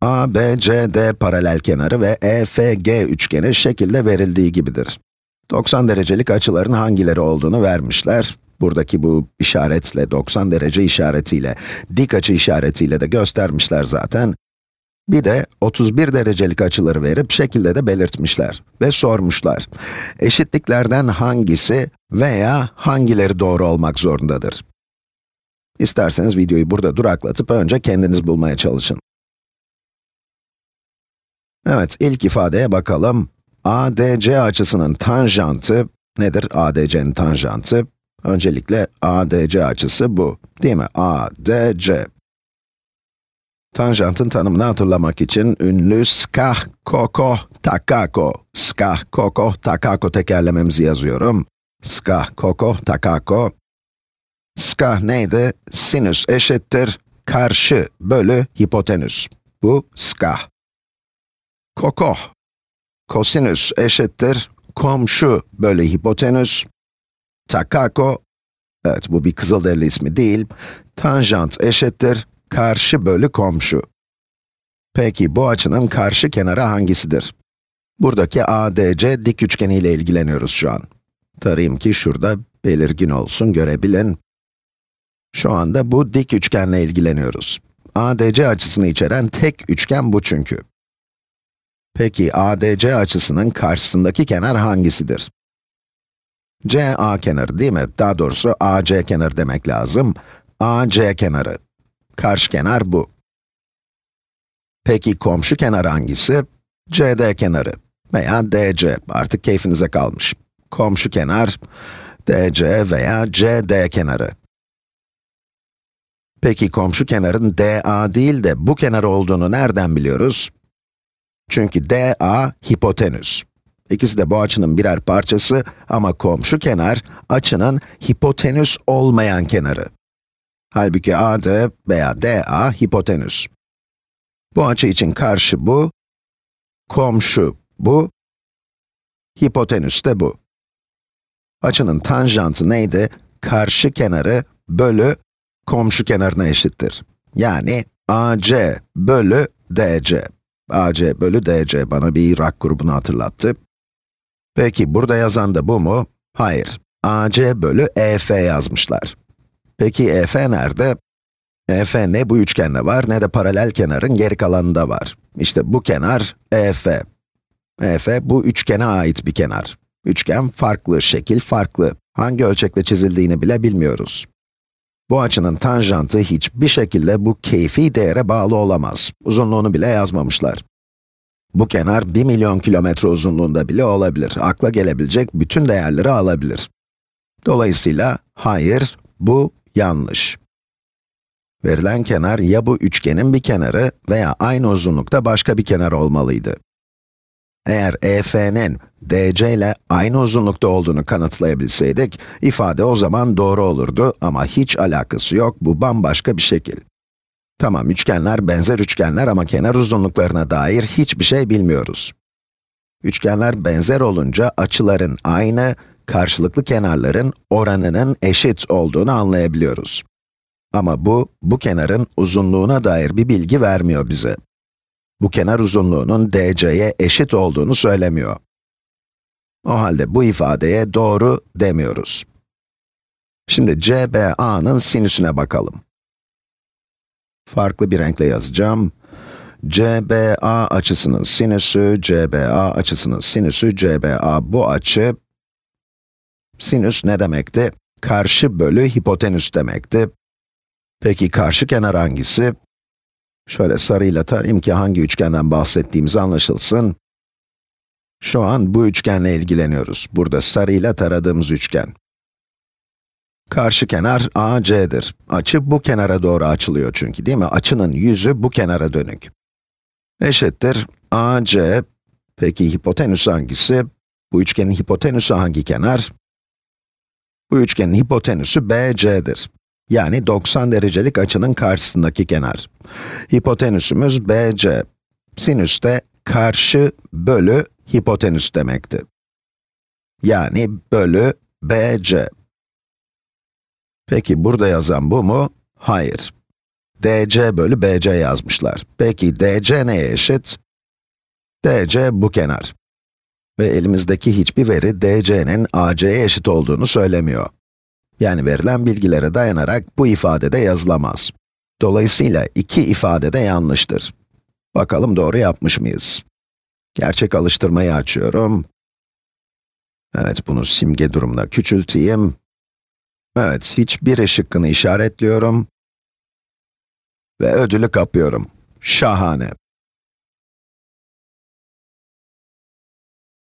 ABCD paralel kenarı ve EFG üçgeni şekilde verildiği gibidir. 90 derecelik açıların hangileri olduğunu vermişler. Buradaki bu işaretle, 90 derece işaretiyle, dik açı işaretiyle de göstermişler zaten. Bir de 31 derecelik açıları verip şekilde de belirtmişler ve sormuşlar. Eşitliklerden hangisi veya hangileri doğru olmak zorundadır? İsterseniz videoyu burada duraklatıp önce kendiniz bulmaya çalışın. Evet, ilk ifadeye bakalım. ADC açısının tanjantı nedir? ADC'nin tanjantı. Öncelikle ADC açısı bu, değil mi? ADC. Tanjantın tanımını hatırlamak için ünlü skah koko takako, skah koko takako tekerlememizi yazıyorum. Skah koko takako. Skah neydi? Sinüs eşittir karşı bölü hipotenüs. Bu skah. Kokoh. Kosinüs eşittir komşu bölü hipotenüs. Takako, evet bu bir Kızılderili ismi değil. Tanjant eşittir karşı bölü komşu. Peki bu açının karşı kenarı hangisidir? Buradaki ADC dik üçgeni ile ilgileniyoruz şu an. Tarayayım ki şurada belirgin olsun, görebilin. Şu anda bu dik üçgenle ilgileniyoruz. ADC açısını içeren tek üçgen bu çünkü. Peki ADC açısının karşısındaki kenar hangisidir? CA kenarı değil mi? Daha doğrusu AC kenarı demek lazım. AC kenarı. Karşı kenar bu. Peki komşu kenar hangisi? CD kenarı veya DC. Artık keyfinize kalmış. Komşu kenar DC veya CD kenarı. Peki komşu kenarın DA değil de bu kenar olduğunu nereden biliyoruz? Çünkü DA hipotenüs. İkisi de bu açının birer parçası ama komşu kenar açının hipotenüs olmayan kenarı. Halbuki AD veya DA hipotenüs. Bu açı için karşı bu, komşu bu, hipotenüs de bu. Açının tanjantı neydi? Karşı kenarı bölü komşu kenarına eşittir. Yani AC bölü DC. AC bölü DC bana bir rak grubunu hatırlattı. Peki burada yazan da bu mu? Hayır. AC bölü EF yazmışlar. Peki EF nerede? EF ne bu üçgende var ne de paralel kenarın geri kalanında var. İşte bu kenar EF. EF bu üçgene ait bir kenar. Üçgen farklı, şekil farklı. Hangi ölçekle çizildiğini bile bilmiyoruz. Bu açının tanjantı hiçbir şekilde bu keyfi değere bağlı olamaz. Uzunluğunu bile yazmamışlar. Bu kenar 1 milyon kilometre uzunluğunda bile olabilir. Akla gelebilecek bütün değerleri alabilir. Dolayısıyla hayır, bu yanlış. Verilen kenar ya bu üçgenin bir kenarı veya aynı uzunlukta başka bir kenar olmalıydı. Eğer EF'nin DC ile aynı uzunlukta olduğunu kanıtlayabilseydik, ifade o zaman doğru olurdu ama hiç alakası yok, bu bambaşka bir şekil. Tamam, üçgenler benzer üçgenler ama kenar uzunluklarına dair hiçbir şey bilmiyoruz. Üçgenler benzer olunca açıların aynı, karşılıklı kenarların oranının eşit olduğunu anlayabiliyoruz. Ama bu, bu kenarın uzunluğuna dair bir bilgi vermiyor bize bu kenar uzunluğunun dc'ye eşit olduğunu söylemiyor. O halde bu ifadeye doğru demiyoruz. Şimdi CBA'nın sinüsüne bakalım. Farklı bir renkle yazacağım. CBA açısının sinüsü, CBA açısının sinüsü, CBA bu açı. Sinüs ne demekti? Karşı bölü hipotenüs demekti. Peki karşı kenar hangisi? Şöyle sarıyla tarayayım ki hangi üçgenden bahsettiğimiz anlaşılsın. Şu an bu üçgenle ilgileniyoruz. Burada sarıyla taradığımız üçgen. Karşı kenar AC'dir. Açı bu kenara doğru açılıyor çünkü değil mi? Açının yüzü bu kenara dönük. Eşittir AC. Peki hipotenüs hangisi? Bu üçgenin hipotenüsü hangi kenar? Bu üçgenin hipotenüsü BC'dir. Yani 90 derecelik açının karşısındaki kenar. Hipotenüsümüz BC. Sinüs de karşı bölü hipotenüs demekti. Yani bölü BC. Peki burada yazan bu mu? Hayır. DC bölü BC yazmışlar. Peki DC neye eşit? DC bu kenar. Ve elimizdeki hiçbir veri DC'nin AC'ye eşit olduğunu söylemiyor. Yani verilen bilgilere dayanarak bu ifadede yazılamaz. Dolayısıyla iki ifade de yanlıştır. Bakalım doğru yapmış mıyız? Gerçek alıştırmayı açıyorum. Evet, bunu simge durumuna küçülteyim. Evet, hiçbir şıkkını işaretliyorum. Ve ödülü kapıyorum. Şahane.